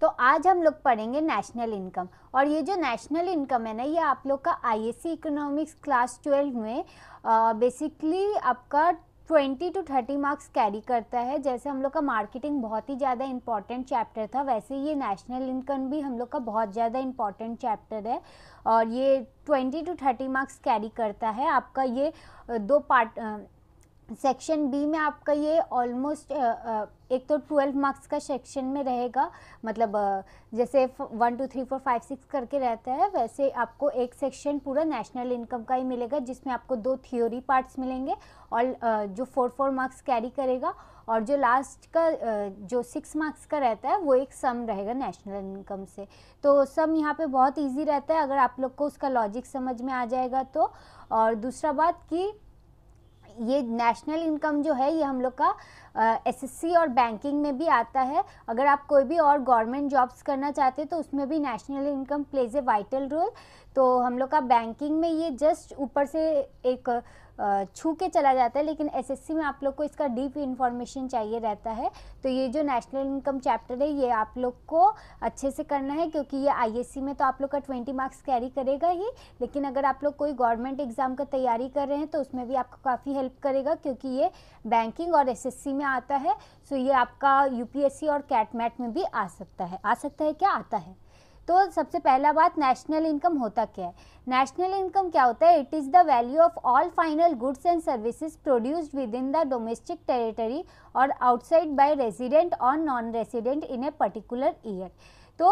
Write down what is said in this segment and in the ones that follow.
तो आज हम लोग पढ़ेंगे नेशनल इनकम और ये जो नेशनल इनकम है ना ये आप लोग का आईएससी इकोनॉमिक्स क्लास ट्वेल्व में बेसिकली आपका twenty two thirty marks carry करता है जैसे हम लोग का मार्केटिंग बहुत ही ज़्यादा इंपॉर्टेंट चैप्टर था वैसे ये नेशनल इनकम भी हम लोग का बहुत ज़्यादा इंपॉर्टेंट चैप्टर है और ये twenty two thirty marks carry करता है आपका ये दो पार्ट सेक्शन बी में आपका ये ऑलमोस्ट एक तो ट्वेल्व मार्क्स का सेक्शन में रहेगा मतलब जैसे one two three four five six करके रहता है वैसे आपको एक सेक्शन पूरा नेशनल इनकम का ही मिलेगा जिसमें आपको दो थ्योरी पार्ट्स मिलेंगे और जो फोर फोर मार्क्स कैरी करेगा और जो लास्ट का जो सिक्स मार्क्स का रहता है वो एक सम रहेगा नेशनल इनकम से तो सम यहाँ पर बहुत ईजी रहता है अगर आप लोग को उसका लॉजिक समझ में आ जाएगा तो और दूसरा बात कि ये नेशनल इनकम जो है ये हम लोग का एसएससी और बैंकिंग में भी आता है अगर आप कोई भी और गवर्नमेंट जॉब्स करना चाहते हैं तो उसमें भी national income plays a vital role तो हम लोग का बैंकिंग में ये जस्ट ऊपर से एक uh, छू के चला जाता है लेकिन एसएससी में आप लोग को इसका डीप इन्फॉर्मेशन चाहिए रहता है तो ये जो नेशनल इनकम चैप्टर है ये आप लोग को अच्छे से करना है क्योंकि ये आईएससी में तो आप लोग का ट्वेंटी मार्क्स कैरी करेगा ही लेकिन अगर आप लोग कोई गवर्नमेंट एग्ज़ाम का तैयारी कर रहे हैं तो उसमें भी आपको काफ़ी हेल्प करेगा क्योंकि ये बैंकिंग और एस में आता है सो तो ये आपका यू और कैटमैट में भी आ सकता है आ सकता है क्या आता है तो सबसे पहला बात नेशनल इनकम होता क्या है नेशनल इनकम क्या होता है it is the value of all final goods and services produced within the domestic territory और आउटसाइड बाय रेजिडेंट और non resident in a particular year तो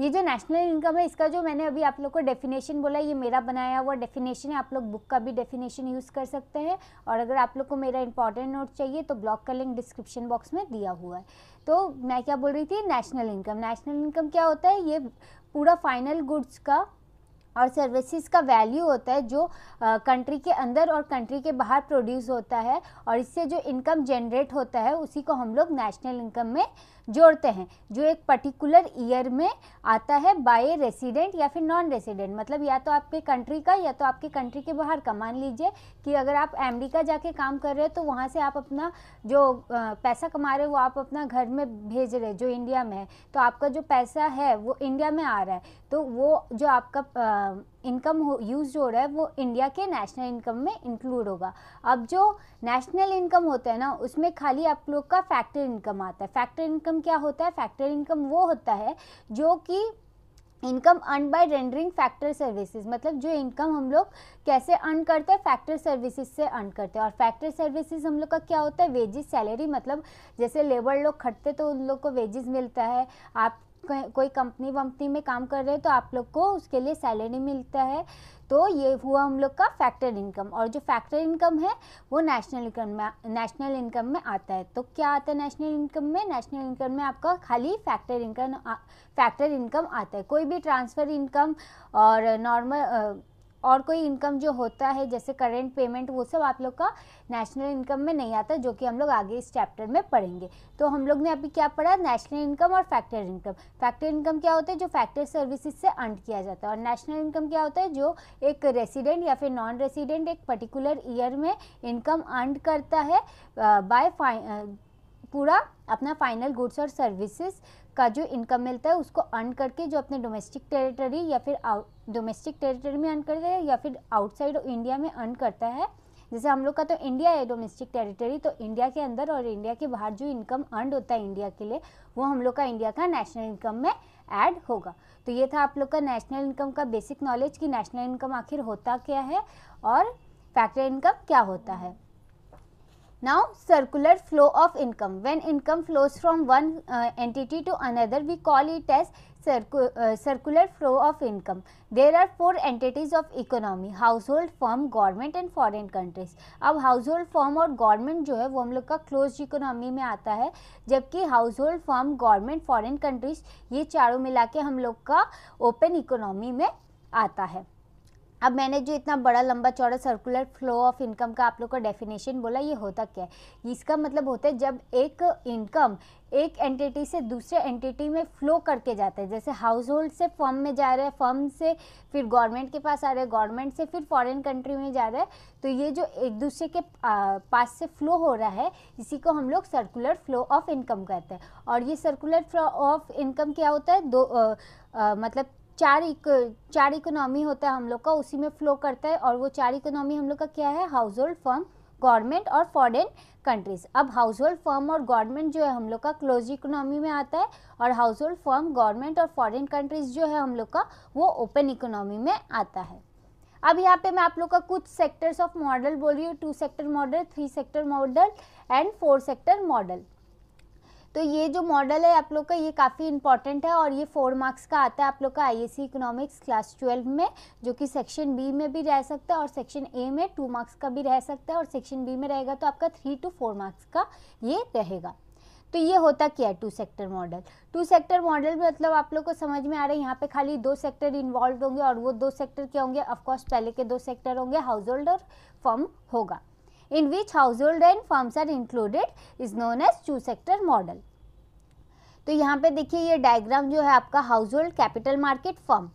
ये जो नेशनल इनकम है इसका जो मैंने अभी आप लोग को डेफिनेशन बोला ये मेरा बनाया हुआ डेफिनेशन है आप लोग बुक का भी डेफिनेशन यूज़ कर सकते हैं और अगर आप लोग को मेरा इंपॉर्टेंट नोट चाहिए तो ब्लॉग का लिंक डिस्क्रिप्शन बॉक्स में दिया हुआ है तो मैं क्या बोल रही थी नेशनल इनकम नेशनल इनकम क्या होता है ये पूरा फाइनल गुड्स का और सर्विसेज का वैल्यू होता है जो कंट्री के अंदर और कंट्री के बाहर प्रोड्यूस होता है और इससे जो इनकम जनरेट होता है उसी को हम लोग नेशनल इनकम में जोड़ते हैं जो एक पर्टिकुलर ईयर में आता है बाय रेसिडेंट या फिर नॉन रेसिडेंट मतलब या तो आपके कंट्री का या तो आपके कंट्री के बाहर का मान लीजिए कि अगर आप अमेरिका जाके काम कर रहे हो तो वहाँ से आप अपना जो पैसा कमा रहे हो वो आप अपना घर में भेज रहे जो इंडिया में है तो आपका जो पैसा है वो इंडिया में आ रहा है तो वो जो आपका इनकम हो यूज़ हो रहा है वो इंडिया के नेशनल इनकम में इंक्लूड होगा अब जो नेशनल इनकम होता है ना उसमें खाली आप लोग का फैक्टर इनकम आता है फैक्टर इनकम क्या होता है फैक्टर इनकम वो होता है जो कि income earn by rendering factor services मतलब जो इनकम हम लोग कैसे अर्न करते हैं फैक्टर सर्विसेज से अर्न करते हैं और फैक्टर सर्विसेज हम लोग का क्या होता है वेजेस सैलरी मतलब जैसे लेबर लोग खटते तो उन लोग को वेजेस मिलता है आप कोई कंपनी वंपनी में काम कर रहे हैं तो आप लोग को उसके लिए सैलरी मिलता है तो ये हुआ हम लोग का फैक्टर इनकम और जो फैक्टर इनकम है वो नेशनल इनकम में नेशनल इनकम में आता है तो क्या आता है नेशनल इनकम में नेशनल इनकम में आपका खाली फैक्टर इनकम फैक्टर इनकम आता है कोई भी ट्रांसफ़र इनकम और नॉर्मल और कोई इनकम जो होता है जैसे करेंट पेमेंट वो सब आप लोग का नेशनल इनकम में नहीं आता जो कि हम लोग आगे इस चैप्टर में पढ़ेंगे तो हम लोग ने अभी क्या पढ़ा नेशनल इनकम और फैक्टर इनकम फैक्टर इनकम क्या होता है जो फैक्टर सर्विसेज से अंड किया जाता है और नेशनल इनकम क्या होता है जो एक रेसिडेंट या फिर नॉन रेसिडेंट एक पर्टिकुलर ईयर में इनकम अंड करता है बाय पूरा अपना फाइनल गुड्स और सर्विसेज का जो इनकम मिलता है उसको अर्न करके जो अपने डोमेस्टिक टेरिटरी या फिर डोमेस्टिक टेरिटरी में अर्न करते हैं या फिर आउटसाइड इंडिया में अर्न करता है जैसे हम लोग का तो इंडिया है डोमेस्टिक टेरिटरी तो इंडिया के अंदर और इंडिया के बाहर जो इनकम अर्न होता है इंडिया के लिए वो हम लोग का इंडिया का नेशनल इनकम में ऐड होगा तो ये था आप लोग का नेशनल इनकम का बेसिक नॉलेज कि नेशनल इनकम आखिर होता क्या है और फैक्टर इनकम क्या होता है Now circular flow of income. When income flows from one uh, entity to another, we call it as circu uh, circular flow of income. There are four entities of economy, household, firm, government and foreign countries. अब household, firm और government जो है वो हम लोग का closed economy में आता है जबकि household, firm, government, foreign countries ये चारों मिला के हम लोग open economy में आता है अब मैंने जो इतना बड़ा लंबा चौड़ा सर्कुलर फ्लो ऑफ इनकम का आप लोग का डेफिनेशन बोला ये होता क्या है इसका मतलब होता है जब एक इनकम एक एंटिटी से दूसरे एंटिटी में फ्लो करके जाता है जैसे हाउस होल्ड से फर्म में जा रहा है फर्म से फिर गवर्नमेंट के पास आ रहा है गवर्नमेंट से फिर फॉरेन कंट्री में जा रहा है तो ये जो एक दूसरे के पास से फ्लो हो रहा है इसी को हम लोग सर्कुलर फ्लो ऑफ इनकम कहते हैं और ये सर्कुलर फ्लो ऑफ इनकम क्या होता है दो आ, आ, मतलब चार इक, चार इकोनॉमी होता है हम लोग का उसी में फ्लो करता है और वो चार इकोनॉमी हम लोग का क्या है हाउस होल्ड फर्म गवर्नमेंट और फॉरेन कंट्रीज़ अब हाउस होल्ड फर्म और गवर्नमेंट जो है हम लोग का क्लोज इकोनॉमी में आता है और हाउस होल्ड फर्म गवर्नमेंट और फॉरेन कंट्रीज़ जो है हम लोग का वो ओपन इकोनॉमी में आता है अब यहाँ पे मैं आप लोग का कुछ सेक्टर्स ऑफ मॉडल बोल रही हूँ two sector model three sector model and four sector model तो ये जो मॉडल है आप लोग का ये काफ़ी इंपॉर्टेंट है और ये फोर मार्क्स का आता है आप लोग का आईएससी इकोनॉमिक्स क्लास ट्वेल्व में जो कि सेक्शन बी में भी रह सकता है और सेक्शन ए में टू मार्क्स का भी रह सकता है और सेक्शन बी में रहेगा तो आपका थ्री टू फोर मार्क्स का ये रहेगा तो ये होता क्या है two sector model two sector model में मतलब आप लोग को समझ में आ रहा है यहाँ पे खाली दो सेक्टर इन्वॉल्व होंगे और वो दो सेक्टर क्या होंगे ऑफकोर्स पहले के दो सेक्टर होंगे हाउस होल्ड और फर्म होगा in which household and firms are included is known as two sector model. तो यहाँ पे देखिए ये डायग्राम जो है आपका household capital market firm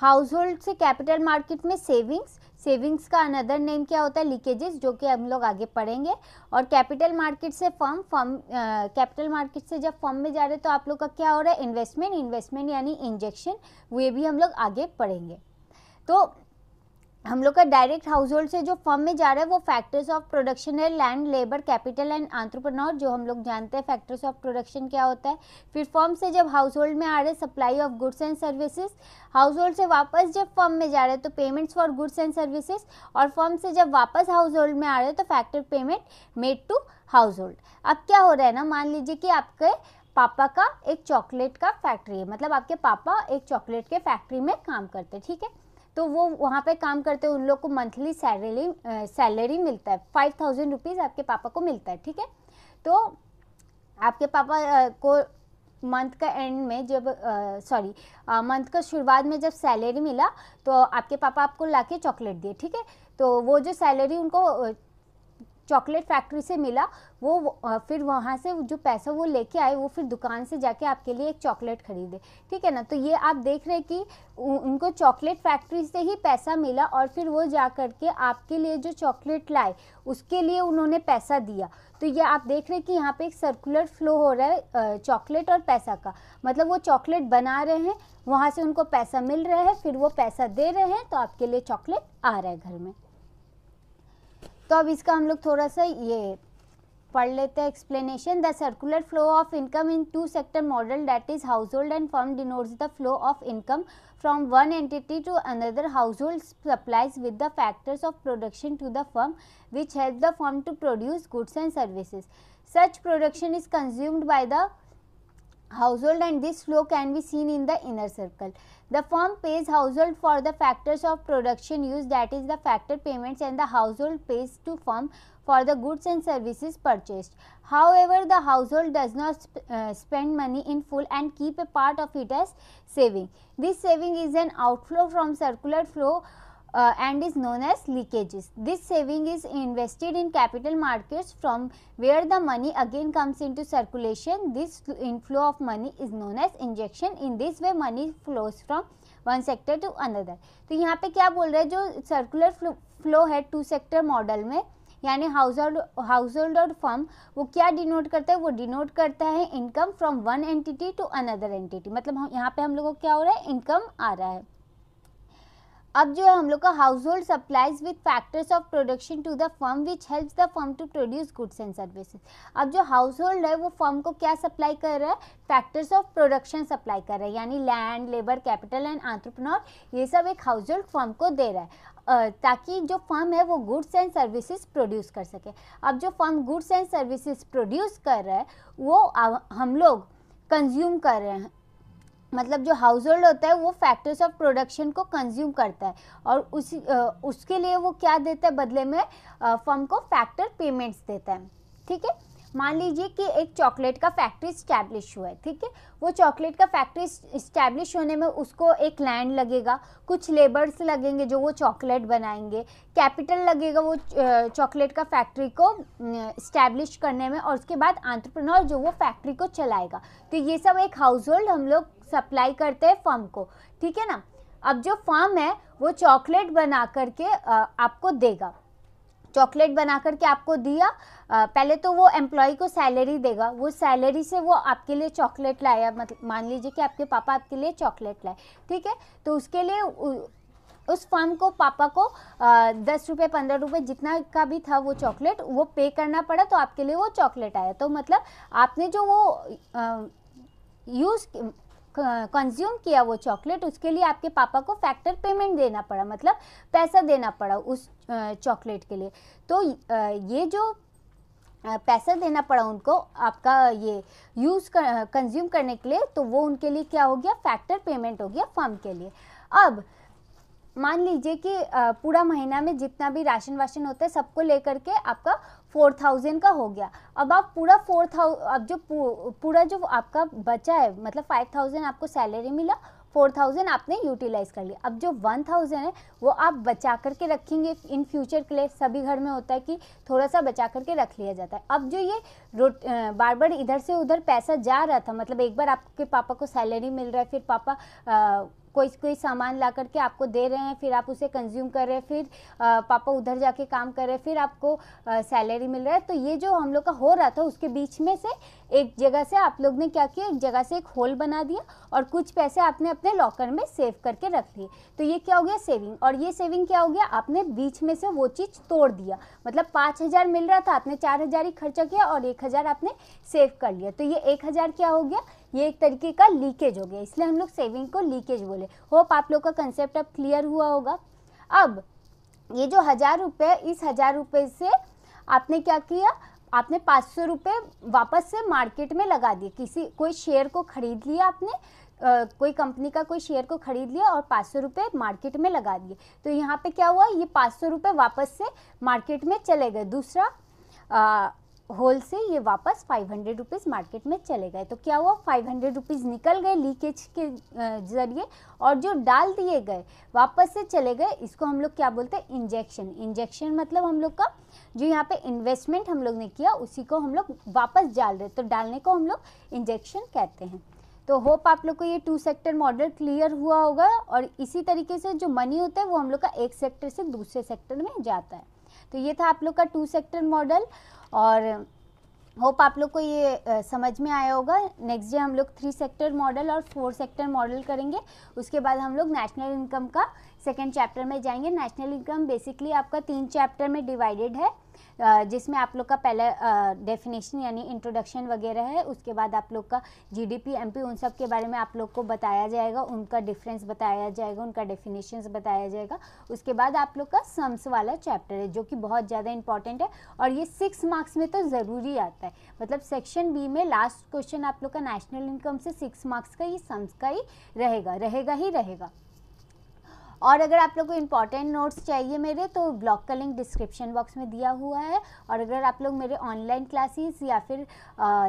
household से कैपिटल मार्केट में सेविंग्स सेविंग्स का अनदर नेम क्या होता है लीकेजेस जो कि हम लोग आगे पढ़ेंगे और कैपिटल मार्केट से फर्म फर्म कैपिटल मार्केट से जब फर्म में जा रहे हैं तो आप लोग का क्या हो रहा है इन्वेस्टमेंट इन्वेस्टमेंट यानी इंजेक्शन वे भी हम लोग आगे पढ़ेंगे तो हम लोग का डायरेक्ट हाउस होल्ड से जो फर्म में जा रहा है वो फैक्टर्स ऑफ प्रोडक्शन है land labour capital and entrepreneur जो हम लोग जानते हैं फैक्टर्स ऑफ प्रोडक्शन क्या होता है फिर फर्म से जब हाउस होल्ड में आ रहे supply of goods and services household से वापस जब फर्म में जा रहे हैं तो payments for goods and services और फर्म से जब वापस हाउस होल्ड में आ रहे हैं तो factor payment made to household अब क्या हो रहा है ना मान लीजिए कि आपके पापा का एक चॉकलेट का फैक्ट्री है मतलब आपके पापा एक चॉकलेट के फैक्ट्री में काम करते ठीक है तो वो वहाँ पे काम करते उन लोग को मंथली सैलरी सैलरी मिलता है फाइव थाउजेंड रुपीज़ आपके पापा को मिलता है ठीक है तो आपके पापा को मंथ का एंड में जब सॉरी मंथ का शुरुआत में जब सैलरी मिला तो आपके पापा आपको लाके चॉकलेट दिए ठीक है तो वो जो सैलरी उनको चॉकलेट फैक्ट्री से मिला वो फिर वहाँ से जो पैसा वो लेके आए वो फिर दुकान से जाके आपके लिए एक चॉकलेट खरीदे ठीक है ना तो ये आप देख रहे हैं कि उनको चॉकलेट फैक्ट्री से ही पैसा मिला और फिर वो जा कर के आपके लिए जो चॉकलेट लाए उसके लिए उन्होंने पैसा दिया तो ये आप देख रहे हैं कि यहाँ पे एक सर्कुलर फ्लो हो रहा है चॉकलेट और पैसा का मतलब वो चॉकलेट बना रहे हैं वहाँ से उनको पैसा मिल रहा है फिर वो पैसा दे रहे हैं तो आपके लिए चॉकलेट आ रहा है घर में तो अब इसका हम लोग थोड़ा सा ये पढ़ लेते हैं explanation the circular flow of income in two sector model that is household and firm denotes the from one entity to another household supplies with the factors of production to the firm which help the firm to produce goods and services. Such production is consumed by the household and this flow can be seen in the inner circle. The firm pays household for the factors of production used, that is the factor payments and the household pays to firm for the goods and services purchased. However, the household does not sp uh, spend money in full and keep a part of it as saving. This saving is an outflow from circular flow uh, and is known as leakages. This saving is invested in capital markets from where the money again comes into circulation. This inflow of money is known as injection. In this way money flows from one sector to another तो यहाँ पे क्या बोल रहे हैं जो circular flow है two sector model में यानी हाउस होल्ड हाउस होल्ड और फर्म वो क्या डिनोट करता है वो डिनोट करता है income from one entity to another entity मतलब यहाँ पे हम लोगों को क्या हो रहा है इनकम आ रहा है अब जो है हम लोग का household supplies with factors of production to the firm which helps the firm to produce goods and services अब जो हाउस होल्ड है वो फर्म को क्या सप्लाई कर रहा है फैक्टर्स ऑफ प्रोडक्शन सप्लाई कर रहा है यानी land labour capital and entrepreneur ये सब एक हाउस होल्ड फर्म को दे रहा है ताकि जो फर्म है वो गुड्स एंड सर्विसेज प्रोड्यूस कर सके अब जो firm goods and services produce कर रहा है वो हम लोग कंज्यूम कर रहे हैं मतलब जो हाउस होल्ड होता है वो फैक्टर्स ऑफ प्रोडक्शन को कंज्यूम करता है और उस उसके लिए वो क्या देता है बदले में फर्म को फैक्टर पेमेंट्स देता है ठीक है मान लीजिए कि एक चॉकलेट का फैक्ट्री इस्टेब्लिश हुआ है ठीक है वो चॉकलेट का फैक्ट्री इस्टेब्लिश होने में उसको एक लैंड लगेगा कुछ लेबर्स लगेंगे जो वो चॉकलेट बनाएंगे कैपिटल लगेगा वो चॉकलेट का फैक्ट्री को इस्टेब्लिश करने में और उसके बाद आंट्रप्रनोर जो वो फैक्ट्री को चलाएगा तो ये सब एक हाउस होल्ड हम लोग सप्लाई करते हैं फर्म को ठीक है ना अब जो फर्म है वो चॉकलेट बना करके आपको देगा चॉकलेट बना करके आपको दिया पहले तो वो एम्प्लॉय को सैलरी देगा वो सैलरी से वो आपके लिए चॉकलेट लाया मतलब मान लीजिए कि आपके पापा आपके लिए चॉकलेट लाए ठीक है तो उसके लिए उस फर्म को पापा को आ, दस रुपये पंद्रह रुपये जितना का भी था वो चॉकलेट वो पे करना पड़ा तो आपके लिए वो चॉकलेट आया तो मतलब आपने जो वो यूज़ कंज्यूम किया वो चॉकलेट उसके लिए आपके पापा को फैक्टर पेमेंट देना पड़ा मतलब पैसा देना पड़ा उस चॉकलेट के लिए तो ये जो पैसा देना पड़ा उनको आपका ये यूज़ कंज्यूम करने के लिए तो वो उनके लिए क्या हो गया फैक्टर पेमेंट हो गया फर्म के लिए अब मान लीजिए कि पूरा महीना में जितना भी राशन वाशन होता है सबको लेकर के आपका फोर थाउजेंड का हो गया अब आप पूरा फोर थाउजेंड अब जो पूरा जो आपका बचा है मतलब फाइव थाउजेंड आपको सैलरी मिला फोर थाउजेंड आपने यूटिलाइज़ कर लिया अब जो वन थाउजेंड है वो आप बचा करके रखेंगे इन फ्यूचर के लिए सभी घर में होता है कि थोड़ा सा बचा करके रख लिया जाता है अब जो ये रोट बार बार इधर से उधर पैसा जा रहा था मतलब एक बार आपके पापा को सैलरी मिल रहा है फिर पापा आ, कोई कोई सामान ला करके आपको दे रहे हैं फिर आप उसे कंज्यूम कर रहे हैं फिर पापा उधर जाके काम कर रहे हैं फिर आपको सैलरी मिल रहा है तो ये जो हम लोग का हो रहा था उसके बीच में से एक जगह से आप लोग ने क्या किया एक जगह से एक होल बना दिया और कुछ पैसे आपने अपने लॉकर में सेव करके रख लिए तो ये क्या हो गया सेविंग और ये सेविंग क्या हो गया आपने बीच में से वो चीज़ तोड़ दिया मतलब पाँच हज़ार मिल रहा था आपने चार हज़ार ही खर्चा किया और एक हज़ार आपने सेव कर लिया तो ये एक हज़ार क्या हो गया ये एक तरीके का लीकेज हो गया इसलिए हम लोग सेविंग को लीकेज बोले होप आप लोग का कंसेप्ट अब क्लियर हुआ होगा अब ये जो हज़ार रुपये इस हज़ार रुपये से आपने क्या किया आपने पाँच सौ रुपये वापस से मार्केट में लगा दिए किसी कोई शेयर को ख़रीद लिया आपने Uh, कोई कंपनी का कोई शेयर को खरीद लिया और पाँच सौ रुपये मार्केट में लगा दिए तो यहाँ पे क्या हुआ ये पाँच सौ रुपये वापस से मार्केट में चले गए दूसरा होल से ये वापस फाइव हंड्रेड रुपीज़ मार्केट में चले गए तो क्या हुआ फाइव हंड्रेड रुपीज़ निकल गए लीकेज के ज़रिए और जो डाल दिए गए वापस से चले गए इसको हम लोग क्या बोलते हैं इंजेक्शन इंजेक्शन मतलब हम लोग का जो यहाँ पे इन्वेस्टमेंट हम लोग ने किया उसी को हम लोग वापस डाल रहे तो डालने को हम लोग इंजेक्शन कहते हैं तो होप आप लोग को ये टू सेक्टर मॉडल क्लियर हुआ होगा और इसी तरीके से जो मनी होता है वो हम लोग का एक सेक्टर से दूसरे सेक्टर में जाता है तो ये था आप लोग का टू सेक्टर मॉडल और होप आप लोग को ये समझ में आया होगा नेक्स्ट डे हम लोग थ्री सेक्टर मॉडल और फोर सेक्टर मॉडल करेंगे उसके बाद हम लोग नेशनल इनकम का सेकेंड चैप्टर में जाएंगे नेशनल इनकम बेसिकली आपका तीन चैप्टर में डिवाइडेड है जिसमें आप लोग का पहला डेफिनेशन यानी इंट्रोडक्शन वगैरह है उसके बाद आप लोग का जीडीपी एमपी उन सब के बारे में आप लोग को बताया जाएगा उनका डिफरेंस बताया जाएगा उनका डेफिनेशंस बताया जाएगा उसके बाद आप लोग का सम्स वाला चैप्टर है जो कि बहुत ज़्यादा इंपॉर्टेंट है और ये सिक्स मार्क्स में तो ज़रूरी आता है मतलब सेक्शन बी में लास्ट क्वेश्चन आप लोग का नेशनल इनकम से सिक्स मार्क्स का ये सम्स का ही रहेगा रहेगा ही रहेगा और अगर आप लोग को इम्पॉर्टेंट नोट्स चाहिए मेरे तो ब्लॉग का लिंक डिस्क्रिप्शन बॉक्स में दिया हुआ है और अगर आप लोग मेरे ऑनलाइन क्लासेस या फिर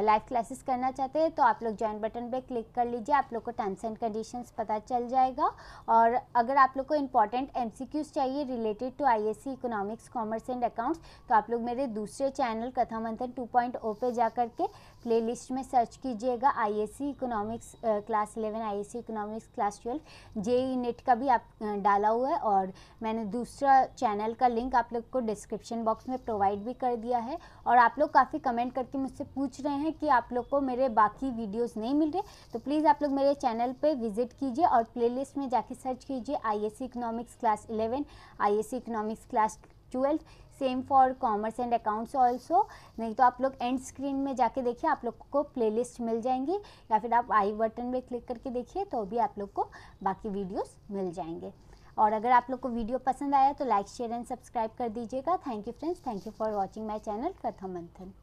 लाइव क्लासेस करना चाहते हैं तो आप लोग ज्वाइन बटन पर क्लिक कर लीजिए आप लोग को टर्म्स एंड कंडीशंस पता चल जाएगा और अगर आप लोग को इम्पॉर्टेंट एम चाहिए related to I S economics commerce and accounts तो आप लोग मेरे दूसरे चैनल कथा मंथन टू पॉइंट ओ पे जा करके प्लेलिस्ट में सर्च कीजिएगा ISC economics class eleven ISC economics class twelve J NET का भी आप डाला हुआ है और मैंने दूसरा चैनल का लिंक आप लोग को डिस्क्रिप्शन बॉक्स में प्रोवाइड भी कर दिया है और आप लोग काफ़ी कमेंट करके मुझसे पूछ रहे हैं कि आप लोग को मेरे बाकी वीडियोज़ नहीं मिल रहे तो प्लीज़ आप लोग मेरे चैनल पर विजिट कीजिए और प्ले में जाके सर्च कीजिए I economics class eleven I economics class twelfth same for commerce and accounts also नहीं तो आप लोग एंड स्क्रीन में जाके देखिए आप लोग को प्लेलिस्ट मिल जाएंगी या फिर आप आई बटन में क्लिक करके देखिए तो भी आप लोग को बाकी वीडियोस मिल जाएंगे और अगर आप लोग को वीडियो पसंद आया तो लाइक शेयर एंड सब्सक्राइब कर दीजिएगा thank you friends thank you for watching my channel Katha मंथन